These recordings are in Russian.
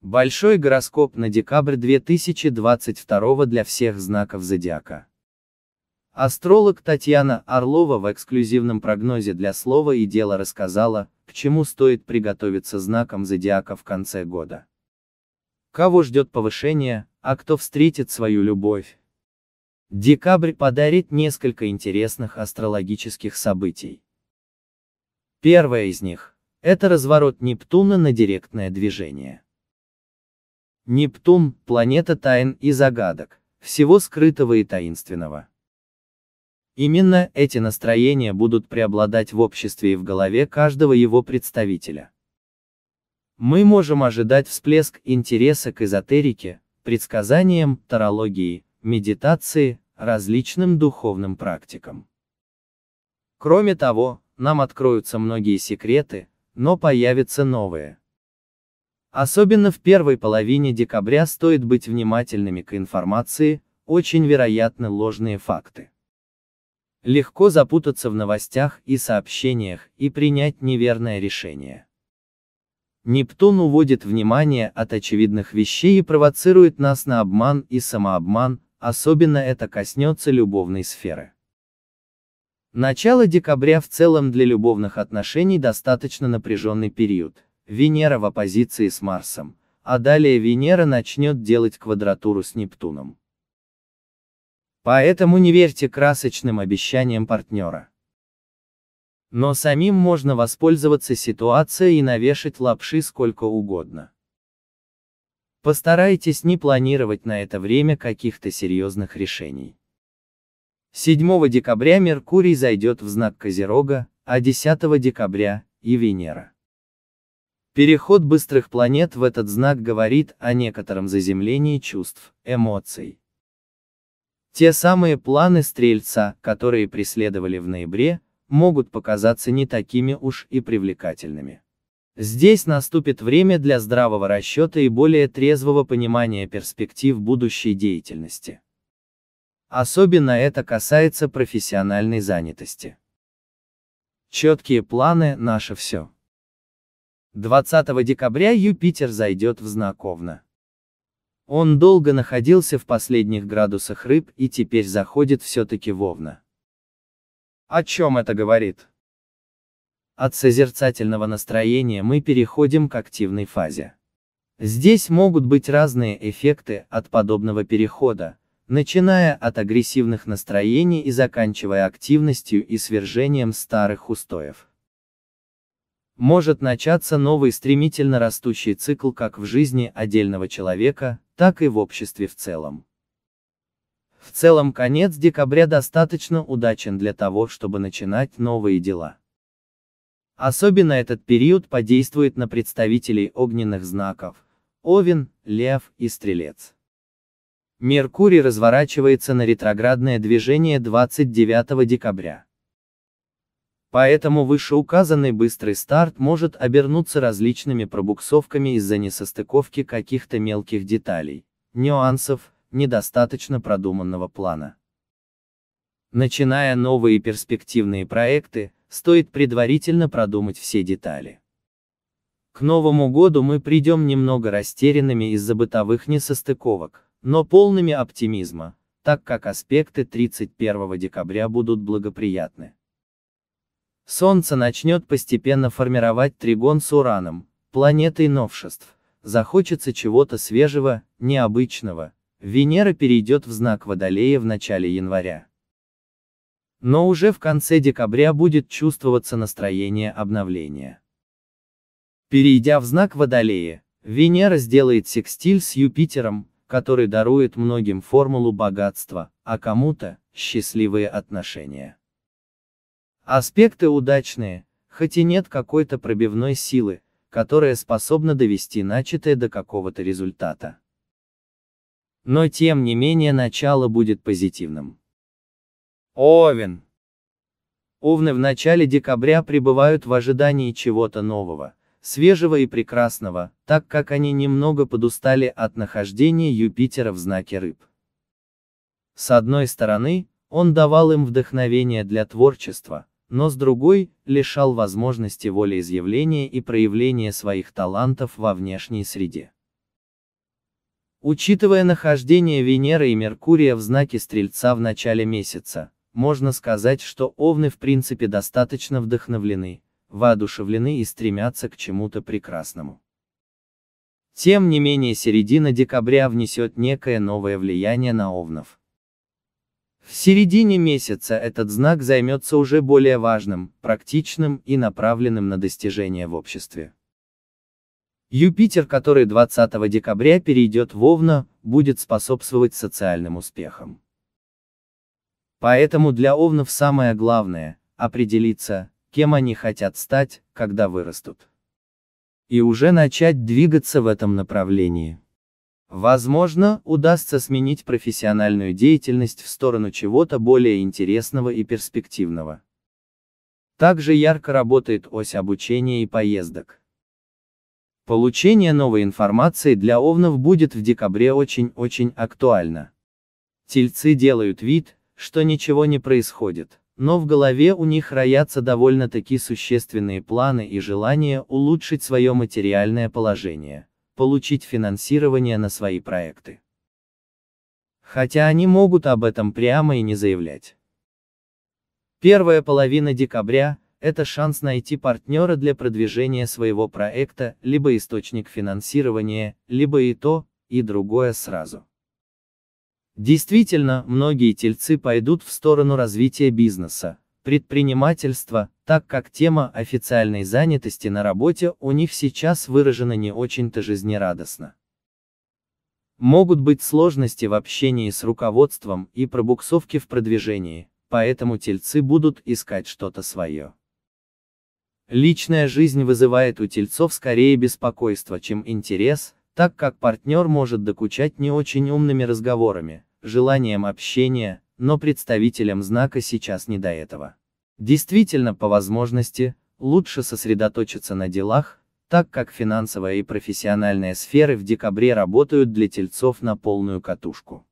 Большой гороскоп на декабрь 2022 для всех знаков зодиака. Астролог Татьяна Орлова в эксклюзивном прогнозе для слова и дела рассказала, к чему стоит приготовиться знаком зодиака в конце года. Кого ждет повышение, а кто встретит свою любовь. Декабрь подарит несколько интересных астрологических событий. Первое из них – это разворот Нептуна на директное движение. Нептун – планета тайн и загадок, всего скрытого и таинственного. Именно эти настроения будут преобладать в обществе и в голове каждого его представителя. Мы можем ожидать всплеск интереса к эзотерике, предсказаниям, тарологии, медитации, различным духовным практикам. Кроме того, нам откроются многие секреты, но появятся новые. Особенно в первой половине декабря стоит быть внимательными к информации, очень вероятны ложные факты. Легко запутаться в новостях и сообщениях и принять неверное решение. Нептун уводит внимание от очевидных вещей и провоцирует нас на обман и самообман, особенно это коснется любовной сферы. Начало декабря в целом для любовных отношений достаточно напряженный период, Венера в оппозиции с Марсом, а далее Венера начнет делать квадратуру с Нептуном. Поэтому не верьте красочным обещаниям партнера. Но самим можно воспользоваться ситуацией и навешать лапши сколько угодно. Постарайтесь не планировать на это время каких-то серьезных решений. 7 декабря Меркурий зайдет в знак Козерога, а 10 декабря – и Венера. Переход быстрых планет в этот знак говорит о некотором заземлении чувств, эмоций. Те самые планы Стрельца, которые преследовали в ноябре, могут показаться не такими уж и привлекательными. Здесь наступит время для здравого расчета и более трезвого понимания перспектив будущей деятельности. Особенно это касается профессиональной занятости. Четкие планы – наше все. 20 декабря Юпитер зайдет в знак Овна. Он долго находился в последних градусах рыб и теперь заходит все-таки в Овна. О чем это говорит? От созерцательного настроения мы переходим к активной фазе. Здесь могут быть разные эффекты от подобного перехода, начиная от агрессивных настроений и заканчивая активностью и свержением старых устоев может начаться новый стремительно растущий цикл как в жизни отдельного человека, так и в обществе в целом. В целом конец декабря достаточно удачен для того, чтобы начинать новые дела. Особенно этот период подействует на представителей огненных знаков – Овен, Лев и Стрелец. Меркурий разворачивается на ретроградное движение 29 декабря. Поэтому вышеуказанный быстрый старт может обернуться различными пробуксовками из-за несостыковки каких-то мелких деталей, нюансов, недостаточно продуманного плана. Начиная новые перспективные проекты, стоит предварительно продумать все детали. К Новому году мы придем немного растерянными из-за бытовых несостыковок, но полными оптимизма, так как аспекты 31 декабря будут благоприятны. Солнце начнет постепенно формировать тригон с Ураном, планетой новшеств. Захочется чего-то свежего, необычного. Венера перейдет в знак Водолея в начале января. Но уже в конце декабря будет чувствоваться настроение обновления. Перейдя в знак Водолея, Венера сделает секстиль с Юпитером, который дарует многим формулу богатства, а кому-то – счастливые отношения. Аспекты удачные, хоть и нет какой-то пробивной силы, которая способна довести начатое до какого-то результата. Но тем не менее начало будет позитивным. Овен. Овны в начале декабря пребывают в ожидании чего-то нового, свежего и прекрасного, так как они немного подустали от нахождения Юпитера в знаке рыб. С одной стороны, он давал им вдохновение для творчества, но с другой, лишал возможности волеизъявления и проявления своих талантов во внешней среде. Учитывая нахождение Венеры и Меркурия в знаке Стрельца в начале месяца, можно сказать, что овны в принципе достаточно вдохновлены, воодушевлены и стремятся к чему-то прекрасному. Тем не менее середина декабря внесет некое новое влияние на овнов. В середине месяца этот знак займется уже более важным, практичным и направленным на достижения в обществе. Юпитер, который 20 декабря перейдет в Овна, будет способствовать социальным успехам. Поэтому для Овнов самое главное – определиться, кем они хотят стать, когда вырастут. И уже начать двигаться в этом направлении. Возможно, удастся сменить профессиональную деятельность в сторону чего-то более интересного и перспективного. Также ярко работает ось обучения и поездок. Получение новой информации для овнов будет в декабре очень-очень актуально. Тельцы делают вид, что ничего не происходит, но в голове у них роятся довольно-таки существенные планы и желания улучшить свое материальное положение получить финансирование на свои проекты. Хотя они могут об этом прямо и не заявлять. Первая половина декабря – это шанс найти партнера для продвижения своего проекта, либо источник финансирования, либо и то, и другое сразу. Действительно, многие тельцы пойдут в сторону развития бизнеса, предпринимательства, так как тема официальной занятости на работе у них сейчас выражена не очень-то жизнерадостно. Могут быть сложности в общении с руководством и пробуксовки в продвижении, поэтому тельцы будут искать что-то свое. Личная жизнь вызывает у тельцов скорее беспокойство, чем интерес, так как партнер может докучать не очень умными разговорами, желанием общения, но представителям знака сейчас не до этого. Действительно, по возможности, лучше сосредоточиться на делах, так как финансовая и профессиональная сферы в декабре работают для тельцов на полную катушку.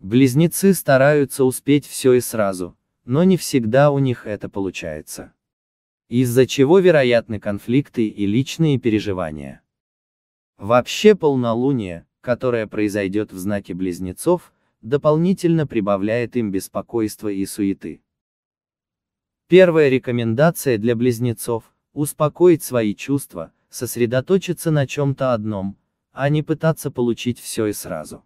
Близнецы стараются успеть все и сразу, но не всегда у них это получается. Из-за чего вероятны конфликты и личные переживания. Вообще полнолуние, которое произойдет в знаке близнецов, дополнительно прибавляет им беспокойства и суеты. Первая рекомендация для близнецов – успокоить свои чувства, сосредоточиться на чем-то одном, а не пытаться получить все и сразу.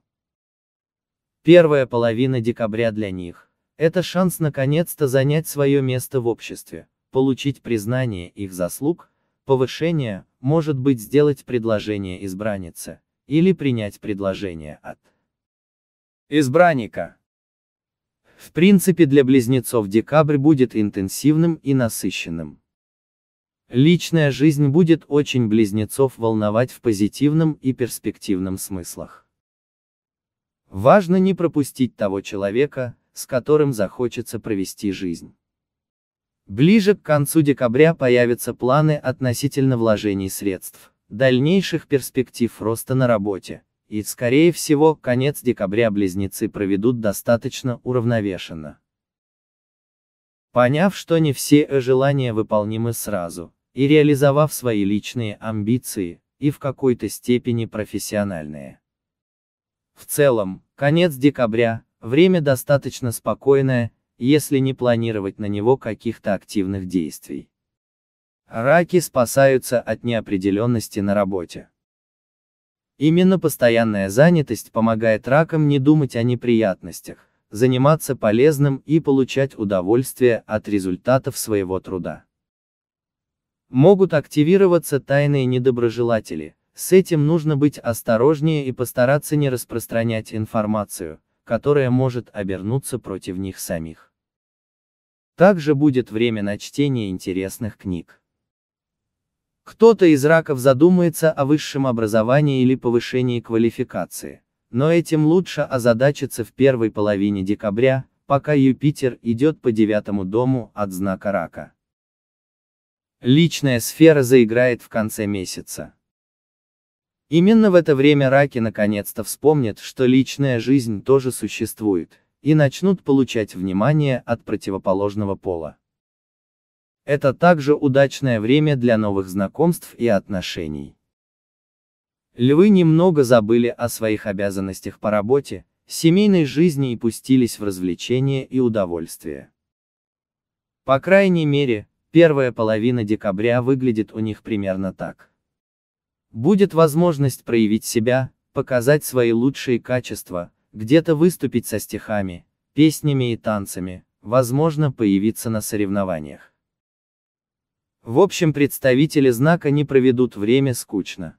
Первая половина декабря для них – это шанс наконец-то занять свое место в обществе, получить признание их заслуг, повышение, может быть сделать предложение избраннице, или принять предложение от избранника. В принципе для близнецов декабрь будет интенсивным и насыщенным. Личная жизнь будет очень близнецов волновать в позитивном и перспективном смыслах. Важно не пропустить того человека, с которым захочется провести жизнь. Ближе к концу декабря появятся планы относительно вложений средств, дальнейших перспектив роста на работе, и, скорее всего, конец декабря близнецы проведут достаточно уравновешенно. Поняв, что не все желания выполнимы сразу, и реализовав свои личные амбиции, и в какой-то степени профессиональные. В целом, конец декабря, время достаточно спокойное, если не планировать на него каких-то активных действий. Раки спасаются от неопределенности на работе. Именно постоянная занятость помогает ракам не думать о неприятностях, заниматься полезным и получать удовольствие от результатов своего труда. Могут активироваться тайные недоброжелатели, с этим нужно быть осторожнее и постараться не распространять информацию, которая может обернуться против них самих. Также будет время на чтение интересных книг. Кто-то из раков задумается о высшем образовании или повышении квалификации. Но этим лучше озадачиться в первой половине декабря, пока Юпитер идет по девятому дому от знака рака. Личная сфера заиграет в конце месяца. Именно в это время раки наконец-то вспомнят, что личная жизнь тоже существует, и начнут получать внимание от противоположного пола. Это также удачное время для новых знакомств и отношений. Львы немного забыли о своих обязанностях по работе, семейной жизни и пустились в развлечения и удовольствия. По крайней мере, первая половина декабря выглядит у них примерно так. Будет возможность проявить себя, показать свои лучшие качества, где-то выступить со стихами, песнями и танцами, возможно появиться на соревнованиях. В общем, представители знака не проведут время скучно.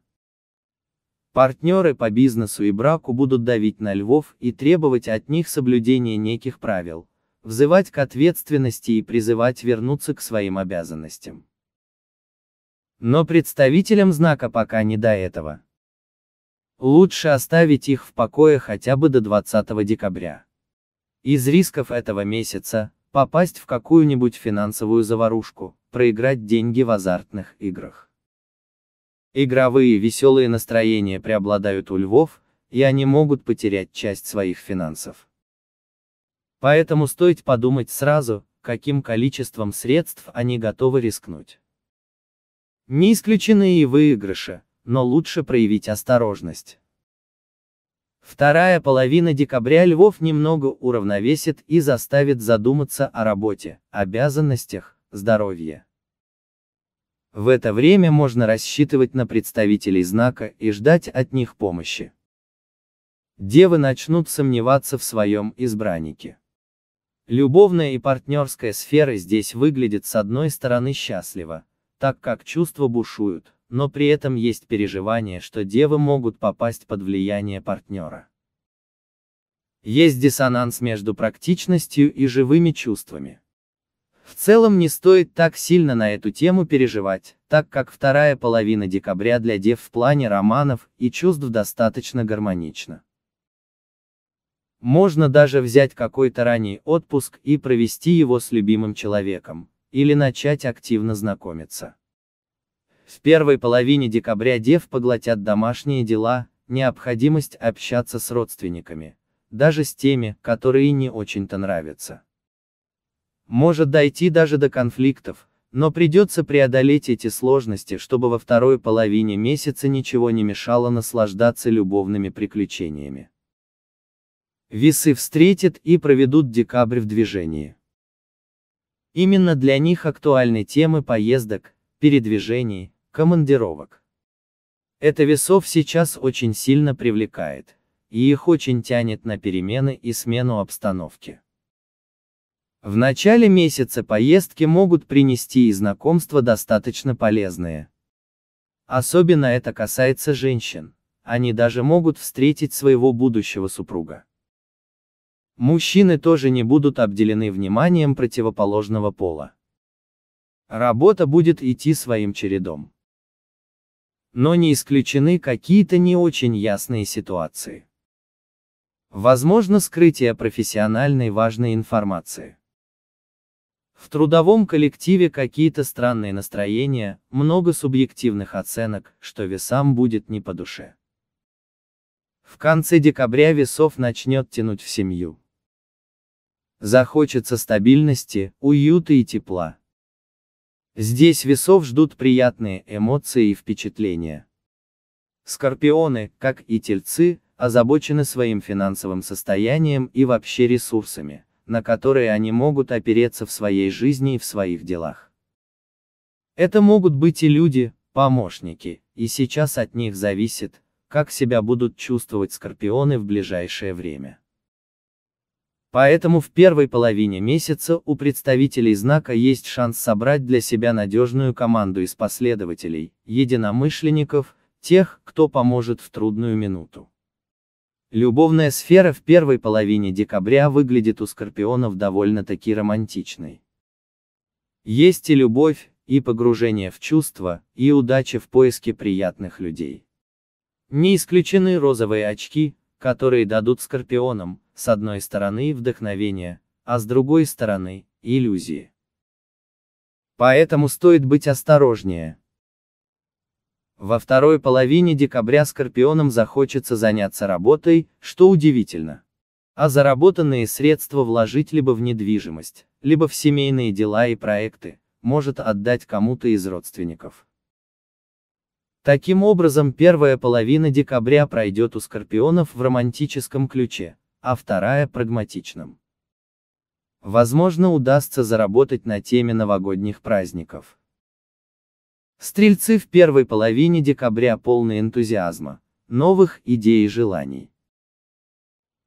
Партнеры по бизнесу и браку будут давить на львов и требовать от них соблюдения неких правил, взывать к ответственности и призывать вернуться к своим обязанностям. Но представителям знака пока не до этого. Лучше оставить их в покое хотя бы до 20 декабря. Из рисков этого месяца, попасть в какую-нибудь финансовую заварушку, проиграть деньги в азартных играх. Игровые веселые настроения преобладают у львов, и они могут потерять часть своих финансов. Поэтому стоит подумать сразу, каким количеством средств они готовы рискнуть. Не исключены и выигрыши, но лучше проявить осторожность. Вторая половина декабря Львов немного уравновесит и заставит задуматься о работе, обязанностях, здоровье. В это время можно рассчитывать на представителей знака и ждать от них помощи. Девы начнут сомневаться в своем избраннике. Любовная и партнерская сферы здесь выглядят с одной стороны счастливо, так как чувства бушуют, но при этом есть переживание, что девы могут попасть под влияние партнера. Есть диссонанс между практичностью и живыми чувствами. В целом не стоит так сильно на эту тему переживать, так как вторая половина декабря для дев в плане романов и чувств достаточно гармонична. Можно даже взять какой-то ранний отпуск и провести его с любимым человеком, или начать активно знакомиться. В первой половине декабря дев поглотят домашние дела, необходимость общаться с родственниками, даже с теми, которые не очень-то нравятся. Может дойти даже до конфликтов, но придется преодолеть эти сложности, чтобы во второй половине месяца ничего не мешало наслаждаться любовными приключениями. Весы встретят и проведут декабрь в движении. Именно для них актуальны темы поездок, передвижений, командировок. Это весов сейчас очень сильно привлекает, и их очень тянет на перемены и смену обстановки. В начале месяца поездки могут принести и знакомства достаточно полезные. Особенно это касается женщин, они даже могут встретить своего будущего супруга. Мужчины тоже не будут обделены вниманием противоположного пола. Работа будет идти своим чередом но не исключены какие-то не очень ясные ситуации. Возможно скрытие профессиональной важной информации. В трудовом коллективе какие-то странные настроения, много субъективных оценок, что весам будет не по душе. В конце декабря весов начнет тянуть в семью. Захочется стабильности, уюта и тепла. Здесь весов ждут приятные эмоции и впечатления. Скорпионы, как и тельцы, озабочены своим финансовым состоянием и вообще ресурсами, на которые они могут опереться в своей жизни и в своих делах. Это могут быть и люди, помощники, и сейчас от них зависит, как себя будут чувствовать скорпионы в ближайшее время. Поэтому в первой половине месяца у представителей знака есть шанс собрать для себя надежную команду из последователей, единомышленников, тех, кто поможет в трудную минуту. Любовная сфера в первой половине декабря выглядит у скорпионов довольно-таки романтичной. Есть и любовь, и погружение в чувства, и удача в поиске приятных людей. Не исключены розовые очки, которые дадут скорпионам, с одной стороны вдохновение, а с другой стороны – иллюзии. Поэтому стоит быть осторожнее. Во второй половине декабря скорпионам захочется заняться работой, что удивительно. А заработанные средства вложить либо в недвижимость, либо в семейные дела и проекты, может отдать кому-то из родственников. Таким образом первая половина декабря пройдет у скорпионов в романтическом ключе, а вторая – прагматичным. Возможно, удастся заработать на теме новогодних праздников. Стрельцы в первой половине декабря полны энтузиазма, новых идей и желаний.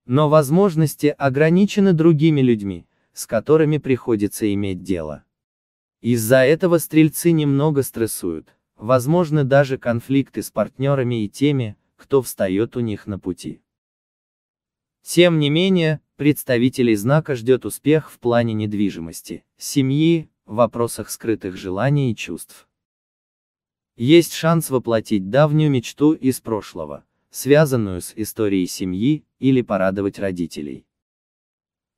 Но возможности ограничены другими людьми, с которыми приходится иметь дело. Из-за этого стрельцы немного стрессуют, возможны даже конфликты с партнерами и теми, кто встает у них на пути. Тем не менее, представителей знака ждет успех в плане недвижимости, семьи, вопросах скрытых желаний и чувств. Есть шанс воплотить давнюю мечту из прошлого, связанную с историей семьи, или порадовать родителей.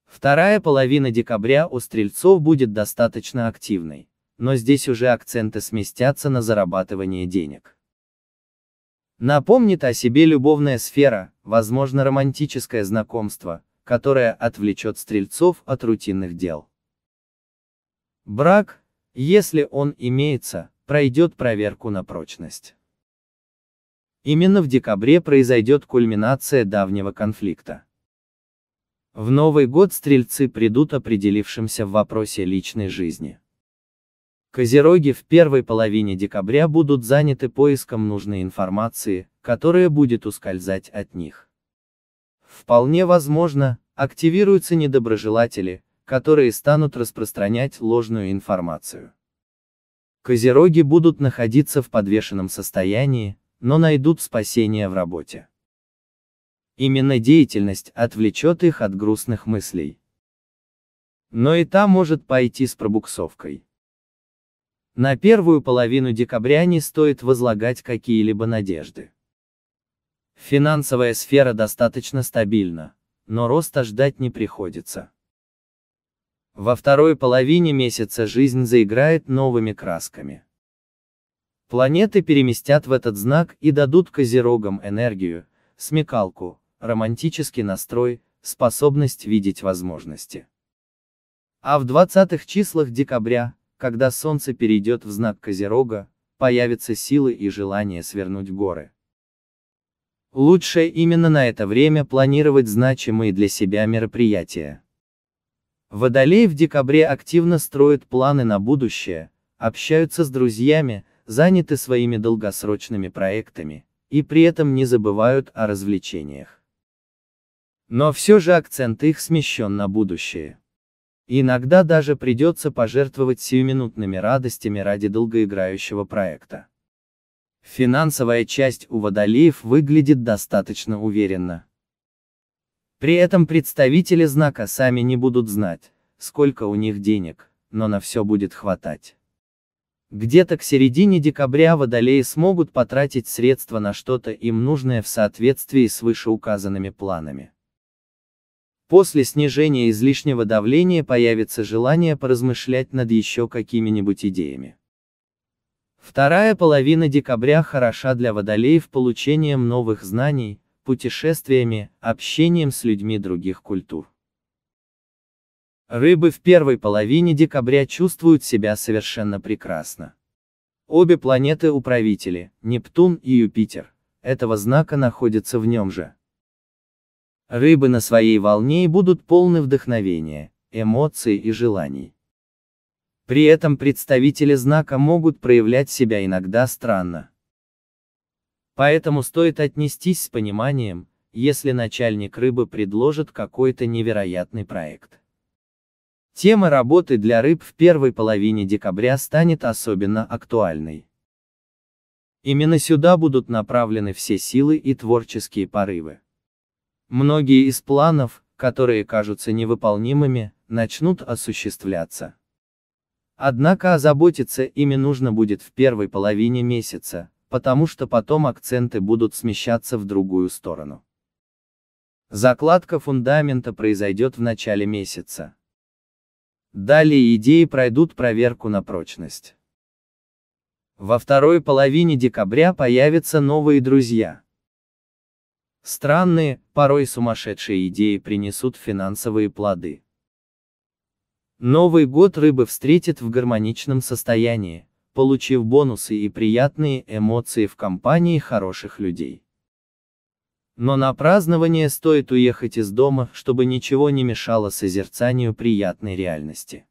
Вторая половина декабря у стрельцов будет достаточно активной, но здесь уже акценты сместятся на зарабатывание денег. Напомнит о себе любовная сфера, возможно романтическое знакомство, которое отвлечет стрельцов от рутинных дел. Брак, если он имеется, пройдет проверку на прочность. Именно в декабре произойдет кульминация давнего конфликта. В Новый год стрельцы придут определившимся в вопросе личной жизни. Козероги в первой половине декабря будут заняты поиском нужной информации, которая будет ускользать от них. Вполне возможно, активируются недоброжелатели, которые станут распространять ложную информацию. Козероги будут находиться в подвешенном состоянии, но найдут спасение в работе. Именно деятельность отвлечет их от грустных мыслей. Но и та может пойти с пробуксовкой. На первую половину декабря не стоит возлагать какие-либо надежды. Финансовая сфера достаточно стабильна, но роста ждать не приходится. Во второй половине месяца жизнь заиграет новыми красками. Планеты переместят в этот знак и дадут козерогам энергию, смекалку, романтический настрой, способность видеть возможности. А в 20-х числах декабря, когда Солнце перейдет в знак Козерога, появятся силы и желание свернуть горы. Лучше именно на это время планировать значимые для себя мероприятия. Водолей в декабре активно строят планы на будущее, общаются с друзьями, заняты своими долгосрочными проектами, и при этом не забывают о развлечениях. Но все же акцент их смещен на будущее. И иногда даже придется пожертвовать сиюминутными радостями ради долгоиграющего проекта. Финансовая часть у водолеев выглядит достаточно уверенно. При этом представители знака сами не будут знать, сколько у них денег, но на все будет хватать. Где-то к середине декабря водолеи смогут потратить средства на что-то им нужное в соответствии с вышеуказанными планами. После снижения излишнего давления появится желание поразмышлять над еще какими-нибудь идеями. Вторая половина декабря хороша для водолеев получением новых знаний, путешествиями, общением с людьми других культур. Рыбы в первой половине декабря чувствуют себя совершенно прекрасно. Обе планеты-управители, Нептун и Юпитер, этого знака находятся в нем же. Рыбы на своей волне будут полны вдохновения, эмоций и желаний. При этом представители знака могут проявлять себя иногда странно. Поэтому стоит отнестись с пониманием, если начальник рыбы предложит какой-то невероятный проект. Тема работы для рыб в первой половине декабря станет особенно актуальной. Именно сюда будут направлены все силы и творческие порывы. Многие из планов, которые кажутся невыполнимыми, начнут осуществляться. Однако озаботиться ими нужно будет в первой половине месяца, потому что потом акценты будут смещаться в другую сторону. Закладка фундамента произойдет в начале месяца. Далее идеи пройдут проверку на прочность. Во второй половине декабря появятся новые друзья. Странные, порой сумасшедшие идеи принесут финансовые плоды. Новый год рыбы встретит в гармоничном состоянии, получив бонусы и приятные эмоции в компании хороших людей. Но на празднование стоит уехать из дома, чтобы ничего не мешало созерцанию приятной реальности.